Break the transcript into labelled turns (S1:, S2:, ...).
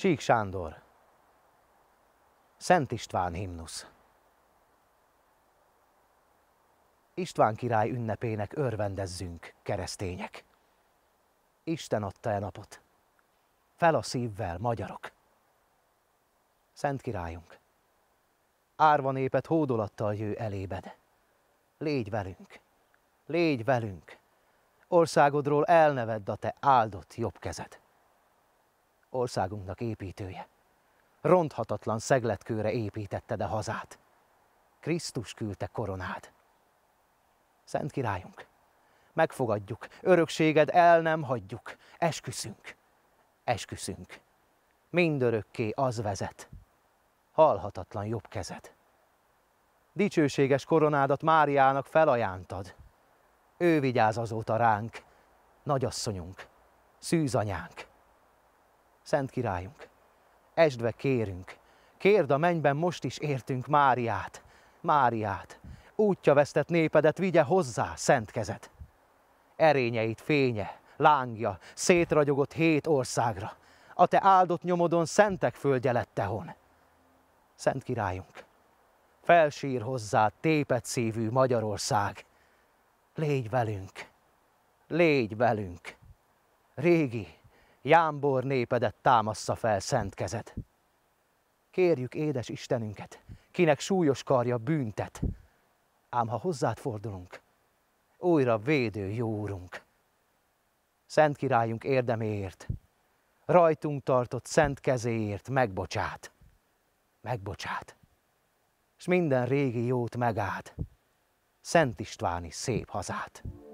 S1: Sík Sándor. Szent István himnusz. István király ünnepének örvendezzünk, keresztények. Isten adta-e napot? Fel a szívvel, magyarok! Szent királyunk, árva népet hódolattal jő elébed. Légy velünk, légy velünk, országodról elnevedd a te áldott jobb kezed országunknak építője. Ronthatatlan szegletkőre építetted a hazát. Krisztus küldte koronád. Szent királyunk, megfogadjuk, örökséged el nem hagyjuk, esküszünk, esküszünk. Mindörökké az vezet, halhatatlan jobb kezed. Dicsőséges koronádat Máriának felajántad. Ő vigyáz azóta ránk, nagyasszonyunk, szűzanyánk. Szent királyunk, esdve kérünk, kérd a mennyben most is értünk Máriát, Máriát, útja vesztett népedet vigye hozzá, szent kezet. Erényeit fénye, lángja, szétragyogott hét országra, a te áldott nyomodon szentek földje lett tehon. Szent királyunk, felsír hozzá tépet szívű Magyarország. Légy velünk, légy velünk, régi, Jámbor népedet támassza fel szent kezed. Kérjük édes Istenünket, kinek súlyos karja büntet, ám ha hozzád fordulunk, újra védő jó úrunk. Szent királyunk érdeméért, rajtunk tartott szent kezéért megbocsát. Megbocsát. S minden régi jót megállt, Szent Istváni szép hazát.